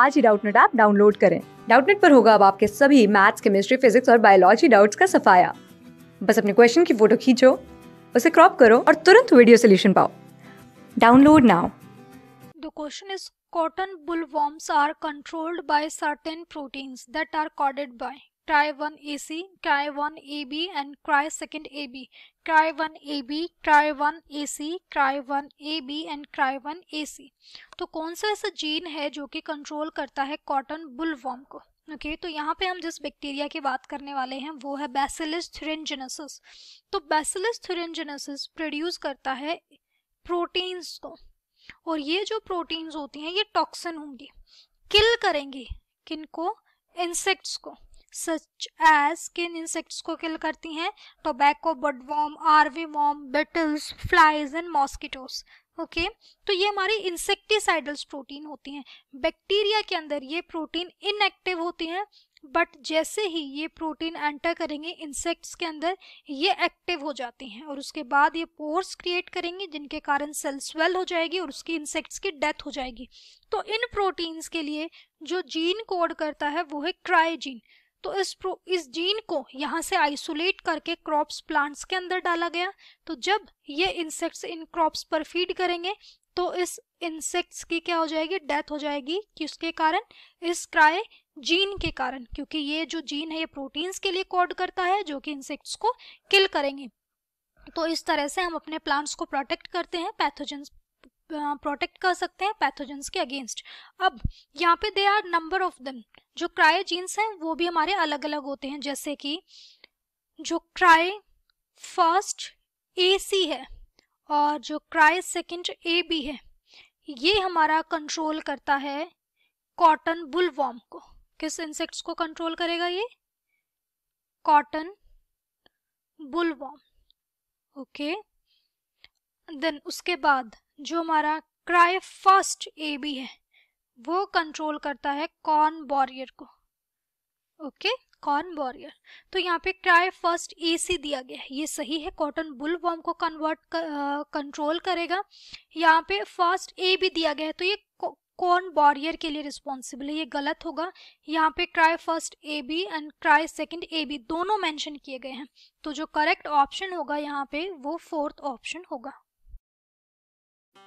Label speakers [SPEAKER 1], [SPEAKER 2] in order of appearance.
[SPEAKER 1] आज ही Doubtnut app download करें डाउटनेट पर होगा अब आपके सभी मैथ्स केमिस्ट्री फिजिक्स और बायोलॉजी डाउट्स का सफाया बस अपने क्वेश्चन की फोटो खींचो उसे क्रॉप करो और तुरंत वीडियो सोल्यूशन पाओ download now
[SPEAKER 2] the question is cotton bollworms are controlled by certain proteins that are coded by cry 1 AC, cry 1 AB and cry second AB. cry 1 AB, cry 1 AC, cry 1 AB and cry 1 AC. तो कौन सा ऐसा gene है जो कि control करता है cotton बुलवॉर्म को ओके okay, तो यहाँ पे हम जिस बैक्टीरिया की बात करने वाले हैं वो है बैसिलस थ्यूरेंजेनेसिस तो बैसिलस थ्यूरेंजेनेसिस प्रोड्यूस करता है प्रोटीन्स को और ये जो प्रोटीन्स होती हैं ये टॉक्सिन होंगी किल करेंगी किनको इंसेक्ट्स को सच एज किन इंसेक्ट्स को किल करती हैं tobacco budworm armyworm beetles flies and mosquitoes okay तो ये हमारी इंसेक्टिसाइडल्स प्रोटीन होती हैं बैक्टीरिया के अंदर ये प्रोटीन इनएक्टिव होती हैं बट जैसे ही ये प्रोटीन एंटर करेंगे इंसेक्ट्स के अंदर ये एक्टिव हो जाती हैं और उसके बाद ये पोर्स क्रिएट करेंगे जिनके कारण सेल स्वेल हो जाएगी और उसकी इंसेक्ट्स की डेथ हो जाएगी तो इन प्रोटीन्स के लिए जो जीन कोड करता है वो है क्राई जीन तो इस प्रो इस जीन को यहाँ से आइसोलेट करके क्रॉप्स प्लांट्स के अंदर डाला गया तो जब ये इंसेक्ट्स इन क्रॉप्स पर फीड करेंगे तो इस इंसेक्ट्स की क्या हो जाएगी डेथ हो जाएगी किसके कारण इस क्राई जीन के कारण क्योंकि ये जो जीन है ये प्रोटीन्स के लिए कोड करता है जो कि इंसेक्ट्स को किल करेंगे तो इस तरह से हम अपने प्लांट्स को प्रोटेक्ट करते हैं पैथोजेंस प्रोटेक्ट कर सकते हैं पैथोजेंस के अगेंस्ट अब यहाँ पे they are number of them जो क्रायो जीन्स हैं वो भी हमारे अलग अलग होते हैं जैसे कि जो क्राय फर्स्ट ए सी है और जो क्राय सेकंड ए बी है ये हमारा कंट्रोल करता है कॉटन बुलवॉम को किस इंसेक्ट्स को कंट्रोल करेगा ये कॉटन बुलवॉम ओके देन उसके बाद जो हमारा क्राय फर्स्ट ए बी है वो कंट्रोल करता है कॉर्न बॉरियर को ओके कॉर्न बॉरियर तो यहाँ पे क्राई फर्स्ट ए सी दिया गया है ये सही है कॉटन बुल वॉर्म को कन्वर्ट कंट्रोल करेगा यहाँ पे फर्स्ट ए भी दिया गया है तो ये कॉर्न बॉरियर के लिए रिस्पॉन्सिबल है ये गलत होगा यहाँ पे cry first A B and cry second A B दोनों मैंशन किए गए हैं तो जो करेक्ट ऑप्शन होगा यहाँ पे वो फोर्थ ऑप्शन होगा